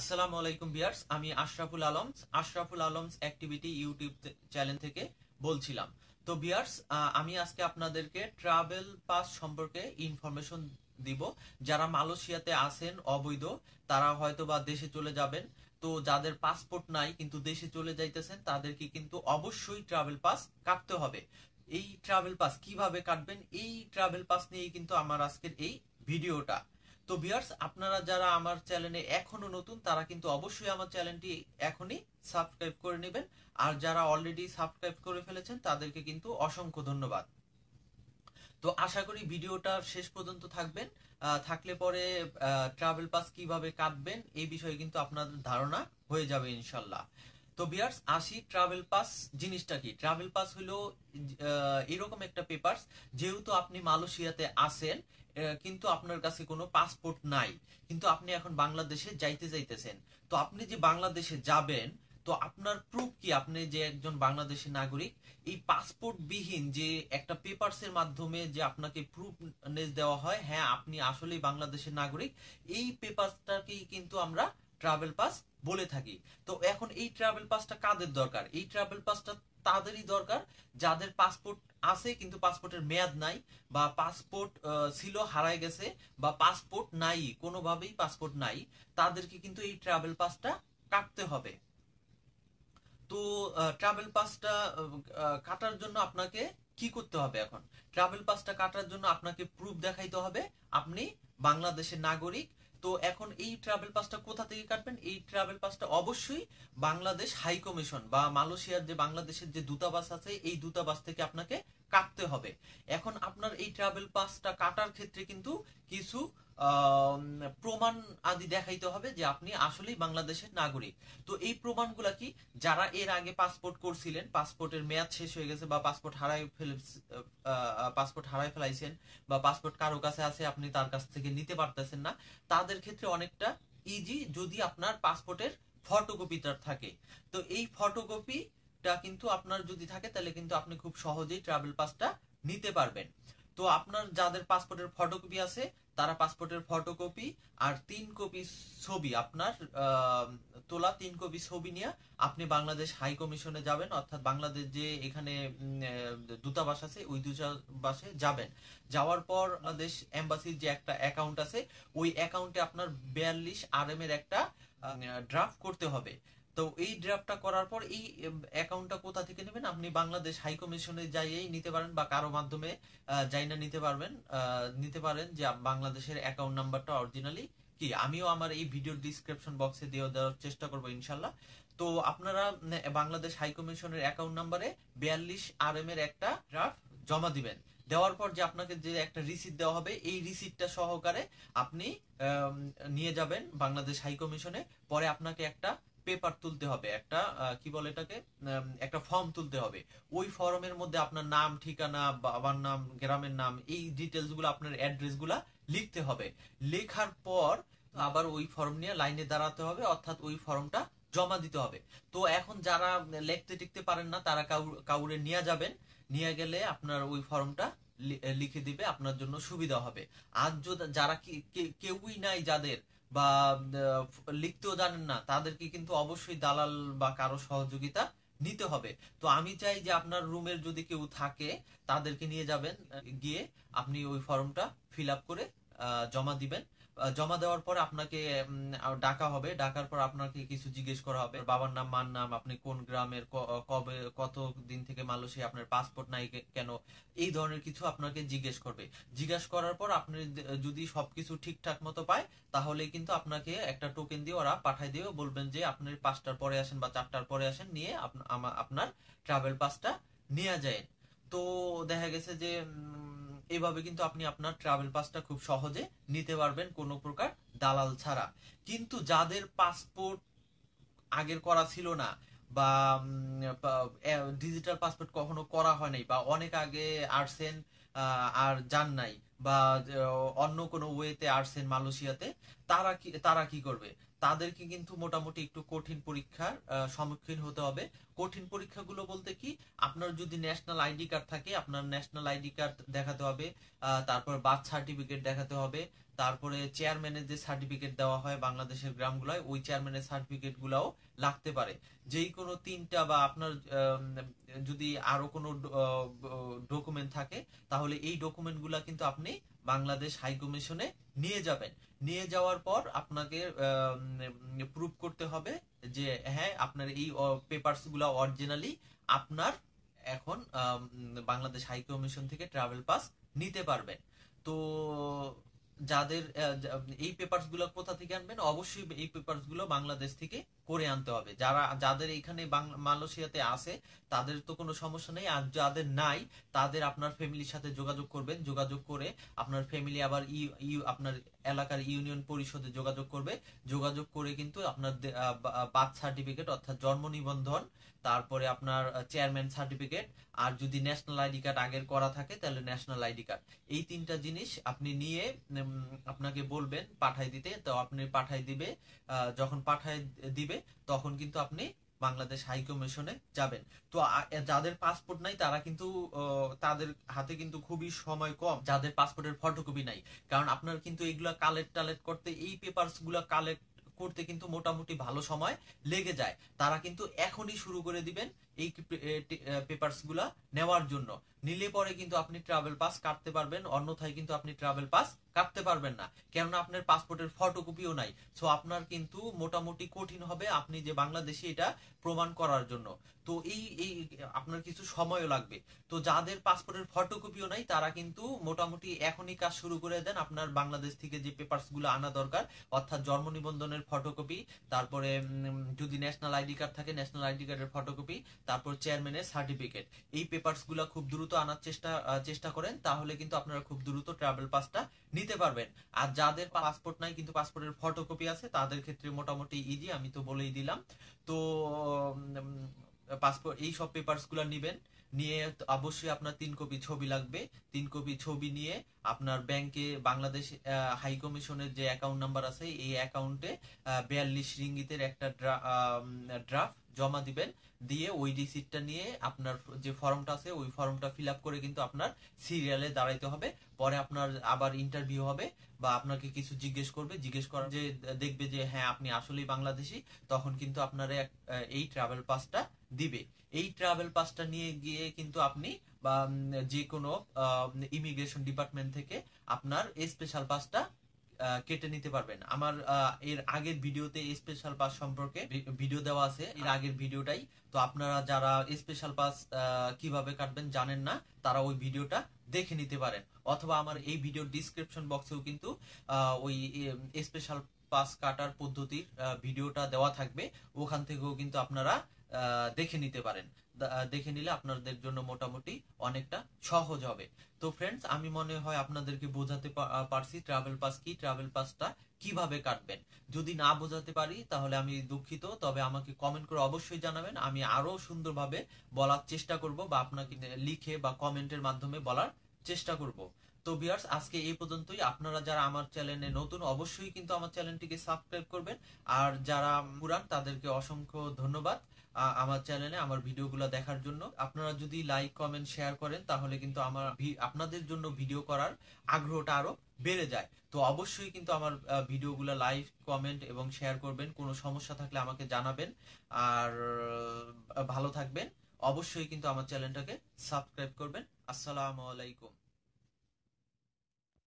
আসসালামু আলাইকুম বিয়ার্স আমি Ashraful Alam Ashraful Alam activity YouTube channel থেকে বলছিলাম তো বিয়ার্স আমি আজকে আপনাদেরকে ট্রাভেল পাস সম্পর্কে ইনফরমেশন দিব যারা মালয়েশিয়াতে আছেন অবৈধ তারা হয়তো বা দেশে চলে যাবেন তো যাদের পাসপোর্ট নাই কিন্তু দেশে চলে যাইতেছেন তাদেরকে কিন্তু অবশ্যই ট্রাভেল পাস কাটতে হবে এই ট্রাভেল পাস কিভাবে কাটবেন এই ট্রাভেল পাস নিয়েই কিন্তু আমার আজকের এই ভিডিওটা তো ভিউয়ার্স আপনারা যারা আমার চ্যানেলে এখনো নতুন তারা কিন্তু অবশ্যই আমার চ্যানেলটি এখনই সাবস্ক্রাইব করে নেবেন আর যারা অলরেডি সাবস্ক্রাইব করে ফেলেছেন তাদেরকে কিন্তু অসংখ্য ধন্যবাদ তো আশা করি ভিডিওটা শেষ পর্যন্ত থাকবেন থাকলে পরে ট্রাভেল পাস কিভাবে কাটবেন এই বিষয়ে কিন্তু আপনাদের ধারণা হয়ে যাবে ইনশাল্লাহ তো বিয়ার্স আসি ট্রাভেল পাস জিনিসটা কি ট্রাভেল পাস হলো এরকম একটা পেপার যেহেতু আপনি মালয়েশিয়াতে আসেন কিন্তু আপনার কাছে কোনো পাসপোর্ট নাই কিন্তু আপনি এখন বাংলাদেশে যাইতে যাইতেছেন তো আপনি যে বাংলাদেশে যাবেন তো আপনার প্রুফ কি আপনি যে একজন বাংলাদেশি নাগরিক এই পাসপোর্ট বিহীন যে একটা পেপারস এর মাধ্যমে যে আপনাকে প্রুফ দেওয়া হয় হ্যাঁ আপনি আসলেই বাংলাদেশের নাগরিক এই পেপারসটাকেই কিন্তু আমরা ট্রাভেল পাস বলে থাকি তো এখন এই ট্রাভেল পাসটা কাদের দরকার এই ট্রাভেল পাসটা তাদেরই দরকার যাদের পাসপোর্ট আছে কিন্তু পাসপোর্টের মেয়াদ নাই বা পাসপোর্ট ছিল হারায় গেছে বা পাসপোর্ট নাই কোনোভাবেই পাসপোর্ট নাই তাদেরকে কিন্তু এই ট্রাভেল পাসটা কাটতে হবে তো ট্রাভেল পাসটা কাটার জন্য আপনাকে কি করতে হবে এখন ট্রাভেল পাসটা কাটার জন্য আপনাকে প্রুফ দেখাইতে হবে আপনি বাংলাদেশের নাগরিক তো এখন এই ট্রাভেল পাসটা কোথা থেকে কাটবেন এই ট্রাভেল পাসটা অবশ্যই বাংলাদেশ হাই কমিশন বা মালয়েশিয়ার যে বাংলাদেশের যে দূতাবাস আছে এই দূতাবাস থেকে আপনাকে কাটতে হবে এখন আপনার এই ট্রাভেল পাসটা কাটার ক্ষেত্রে কিন্তু কিছু প্রমাণ আদি দেখাইতে হবে যে আপনি আসলেই বাংলাদেশের নাগরিক তো এই প্রমাণগুলা কি যারা এর আগে পাসপোর্ট করছিলেন পাসপোর্টের মেয়াদ শেষ হয়ে গেছে বা পাসপোর্ট হারাই ফেলে পাসপোর্ট হারাই ফেলাইছেন বা পাসপোর্ট কারো কাছে আছে আপনি তার কাছ থেকে নিতে পারতেছেন না তাদের ক্ষেত্রে অনেকটা ইজি যদি আপনার পাসপোর্টের ফটোকপিটা থাকে তো এই ফটোকপিটা কিন্তু আপনার যদি থাকে তাহলে কিন্তু আপনি খুব সহজেই ট্রাভেল পাসটা নিতে পারবেন তো আপনার যাদের পাসপোর্টের ফটোকপি আছে তারা পাসপোর্টের ফটোকপি আর তিন কপি ছবি আপনার তোলা তিন কপি ছবি নিয়ে আপনি বাংলাদেশ হাই কমিশনে যাবেন অর্থাৎ বাংলাদেশ যে এখানে দূতাবাস আছে ওই দূতাবাসে যাবেন যাওয়ার পর দেশ এম্বাসির যে একটা অ্যাকাউন্ট আছে ওই অ্যাকাউন্টে আপনার বিয়াল্লিশ আর এম এর একটা ড্রাফট করতে হবে তো এই ড্রাফটটা করার পর এই অ্যাকাউন্টটা কোথা থেকে নেবেন আপনি বাংলাদেশ হাই কমিশনে যাইয়েই নিতে পারেন বা কারো মাধ্যমে যাই না নিতে পারবেন নিতে পারেন যে বাংলাদেশের অ্যাকাউন্ট নাম্বারটা অরিজিনালি কি আমিও আমার এই ভিডিওর ডিসক্রিপশন বক্সে দিয়ে দেওয়ার চেষ্টা করবো ইনশাল্লাহ তো আপনারা বাংলাদেশ হাই কমিশনের অ্যাকাউন্ট নাম্বারে বিয়াল্লিশ আর এম এর একটা ড্রাফট জমা দিবেন দেওয়ার পর যে আপনাকে যে একটা রিসিট দেওয়া হবে এই রিসিটটা সহকারে আপনি নিয়ে যাবেন বাংলাদেশ হাই কমিশনে পরে আপনাকে একটা পেপার তুলতে হবে একটা কি বলে এটাকে একটা ফর্ম তুলতে হবে ওই ফর্মের মধ্যে আপনার নাম ঠিকানা বাবার নাম গ্রামের নাম এই ডিটেলস গুলো আপনার অ্যাড্রেস গুলা লিখতে হবে লেখার পর আবার ওই ফর্ম নিয়ে লাইনে দাঁড়াতে হবে অর্থাৎ ওই ফর্মটা জমা দিতে হবে তো এখন যারা লিখতে টিকতে পারেন না তারা কাউরে নিয়ে যাবেন নিয়ে গেলে আপনার ওই ফর্মটা লিখে দিবে আপনার জন্য সুবিধা হবে আর যারা কেউই নাই যাদের বা লিখতেও জানেন না তাদেরকে কিন্তু অবশ্যই দালাল বা কারো সহযোগিতা নিতে হবে তো আমি চাই যে আপনার রুমের যদি কেউ থাকে তাদেরকে নিয়ে যাবেন গিয়ে আপনি ওই ফর্মটা ফিল করে জমা দিবেন জমা দেওয়ার পর আপনাকে ডাকা হবে ডাকার পর আপনাকে কিছু জিজ্ঞেস করা হবে বাবার নাম মার নাম আপনি কোন গ্রামের কবে কত দিন থেকে মালয়েশিয়া আপনার পাসপোর্ট নাই কেন এই ধরনের কিছু আপনাকে জিজ্ঞেস করবে জিজ্ঞেস করার পর আপনি যদি সবকিছু ঠিকঠাক মতো পায় তাহলে কিন্তু আপনাকে একটা টোকেন দিয়ে ওরা পাঠাই দিয়ে বলবেন যে আপনি পাঁচটার পরে আসেন বা চারটার পরে আসেন নিয়ে আপনার ট্রাভেল পাসটা নিয়ে যায় তো দেখা গেছে যে এভাবে কিন্তু আপনি আপনার ট্রাভেল পাসটা খুব সহজে নিতে পারবেন কোনো প্রকার দালাল ছাড়া কিন্তু যাদের পাসপোর্ট আগের করা ছিল না বা ডিজিটাল পাসপোর্ট কখনো করা হয় নাই বা অনেক আগে আসছেন আর যান নাই বা অন্য কোনো ওয়েতে আসছেন মালয়েশিয়াতে তারা কি তারা কি করবে তাদেরকে কিন্তু মোটামুটি একটু কঠিন পরীক্ষার সম্মুখীন হতে হবে কঠিন পরীক্ষাগুলো বলতে কি আপনার যদি ন্যাশনাল আইডি কার্ড থাকে আপনার ন্যাশনাল আইডি কার্ড দেখাতে হবে তারপর বার্থ সার্টিফিকেট দেখাতে হবে তারপরে চেয়ারম্যানের যে সার্টিফিকেট দেওয়া হয় বাংলাদেশের গ্রামগুলোয় ওই চেয়ারম্যানের সার্টিফিকেট গুলাও লাগতে পারে যেই কোনো তিনটা বা আপনার যদি আরো কোনো ডকুমেন্ট থাকে তাহলে এই ডকুমেন্ট গুলা কিন্তু আপনি বাংলাদেশ হাইকমিশনে নিয়ে যাবেন নিয়ে যাওয়ার পর আপনাকে প্রুভ করতে হবে যে হ্যাঁ আপনার এই পেপারস গুলা অরিজিনালি আপনার এখন বাংলাদেশ হাইকমিশন থেকে ট্রাভেল পাস নিতে পারবেন তো যাদের এই পেপারস গুলো কোথা থেকে আনবেন অবশ্যই এই পেপারস গুলো বাংলাদেশ থেকে করে আনতে হবে যারা যাদের এখানে মালয়েশিয়াতে আছে তাদের তো কোনো সমস্যা নেই আর যাদের নাই তাদের আপনার ফ্যামিলির সাথে যোগাযোগ করবেন যোগাযোগ করে আপনার ফ্যামিলি আবার ই আপনার এলাকার ইউনিয়ন পরিষদে যোগাযোগ করবে যোগাযোগ করে কিন্তু আপনার বার্থ সার্টিফিকেট অর্থাৎ জন্ম নিবন্ধন তারপরে আপনার চেয়ারম্যান সার্টিফিকেট আর যদি ন্যাশনাল আইডি কার্ড আগের করা থাকে তাহলে ন্যাশনাল আইডি কার্ড এই তিনটা জিনিস আপনি নিয়ে আপনাকে বলবেন পাঠাই দিতে তো আপনি পাঠাই দিবে যখন পাঠাই দিবে তখন কিন্তু আপনি বাংলাদেশ হাই কমিশনে যাবেন তো যাদের পাসপোর্ট নাই তারা কিন্তু তাদের হাতে কিন্তু খুবই সময় কম যাদের পাসপোর্টের ফটোকপি নাই কারণ আপনার কিন্তু এইগুলা কালেক্ট টালেক্ট করতে এই পেপারস গুলা কালেক্ট করতে কিন্তু মোটামুটি ভালো সময় লেগে যায় তারা কিন্তু এখনই শুরু করে দিবেন এই পেপারসগুলো নেওয়ার জন্য নিলে পরে কিন্তু আপনি ট্রাভেল পাস কাটতে পারবেন অন্যথায় কিন্তু আপনি ট্রাভেল পাস কাটতে পারবেন না কেননা আপনার পাসপোর্টের ফটোকপিও নাই সো আপনার কিন্তু মোটামুটি কঠিন হবে আপনি যে বাংলাদেশে এটা প্রমাণ করার জন্য তো এই এই আপনার কিছু সময়ও লাগবে তো যাদের পাসপোর্টের ফটোকপিও নাই তারা কিন্তু মোটামুটি এখনই কাজ শুরু করে দেন আপনার বাংলাদেশ থেকে যে পেপারসগুলো আনা দরকার অর্থাৎ জন্ম নিবন্ধনের ফটোকপি তারপরে যদি ন্যাশনাল আইডি কার্ড থাকে ন্যাশনাল আইডি কার্ডের ফটোকপি তারপর চেয়ারম্যানের সার্টিফিকেট এই গুলা খুব দ্রুত আনার চেষ্টা চেষ্টা করেন তাহলে কিন্তু আপনারা খুব দ্রুত ট্রাভেল পাসটা নিতে পারবেন আর যাদের পাসপোর্ট নাই কিন্তু পাসপোর্টের ফটোকপি আছে তাদের ক্ষেত্রে মোটামুটি ইজি আমি তো বলেই দিলাম তো পাসপোর্ট এই সব পেপারসগুলো নেবেন নিয়ে অবশ্যই আপনার তিন কপি ছবি লাগবে তিন কপি ছবি নিয়ে আপনার ব্যাংকে বাংলাদেশ হাই কমিশনের যে অ্যাকাউন্ট নাম্বার আছে এই অ্যাকাউন্টে বিয়াল্লিশ রিঙ্গিতের একটা ড্রাফট জমা দিবেন দিয়ে ওই রিসিপ্টটা নিয়ে আপনার যে ফর্মটা আছে ওই ফর্মটা ফিল আপ করে কিন্তু আপনার সিরিয়ালে দাঁড়াইতে হবে পরে আপনার আবার ইন্টারভিউ হবে বা আপনাকে কিছু জিজ্ঞেস করবে জিজ্ঞেস করার যে দেখবে যে হ্যাঁ আপনি আসলেই বাংলাদেশি তখন কিন্তু আপনার এই ট্রাভেল পাসটা দিবে এই ট্রাভেল পাসটা নিয়ে গিয়ে কিন্তু আপনি বা যে কোনো ইমিগ্রেশন ডিপার্টমেন্ট থেকে আপনার স্পেশাল পাসটা কেটে নিতে পারবেন আমার এর আগের ভিডিওতে স্পেশাল পাস সম্পর্কে ভিডিও দেওয়া আছে এর আগের ভিডিওটাই তো আপনারা যারা স্পেশাল পাস কিভাবে কাটবেন জানেন না তারা ওই ভিডিওটা দেখে নিতে পারেন অথবা আমার এই ভিডিওর ডিসক্রিপশন বক্সেও কিন্তু ওই স্পেশাল পাস কাটার পদ্ধতির ভিডিওটা দেওয়া থাকবে ওখান থেকেও কিন্তু আপনারা দেখে নিতে পারেন দেখে নিলে আপনাদের জন্য মোটামুটি অনেকটা সহজ হবে তো ফ্রেন্ডস আমি মনে হয় আপনাদেরকে বোঝাতে পারছি ট্রাভেল পাস কি ট্রাভেল পাসটা কিভাবে কাটবেন যদি না বোঝাতে পারি তাহলে আমি দুঃখিত তবে আমাকে কমেন্ট করে অবশ্যই জানাবেন আমি আরো সুন্দরভাবে বলার চেষ্টা করব বা আপনাকে লিখে বা কমেন্টের মাধ্যমে বলার চেষ্টা করব তো বিয়ার্স আজকে এই পর্যন্তই আপনারা যারা আমার চ্যানেলে নতুন অবশ্যই কিন্তু আমার চ্যানেলটিকে সাবস্ক্রাইব করবেন আর যারা পুরান তাদেরকে অসংখ্য ধন্যবাদ আমার চ্যানেলে আমার ভিডিওগুলো দেখার জন্য আপনারা যদি লাইক কমেন্ট শেয়ার করেন তাহলে কিন্তু আমার আপনাদের জন্য ভিডিও করার আগ্রহটা আরো বেড়ে যায় তো অবশ্যই কিন্তু আমার ভিডিওগুলো লাইক কমেন্ট এবং শেয়ার করবেন কোনো সমস্যা থাকলে আমাকে জানাবেন আর ভালো থাকবেন অবশ্যই কিন্তু আমার চ্যানেলটাকে সাবস্ক্রাইব করবেন আসসালামু আলাইকুম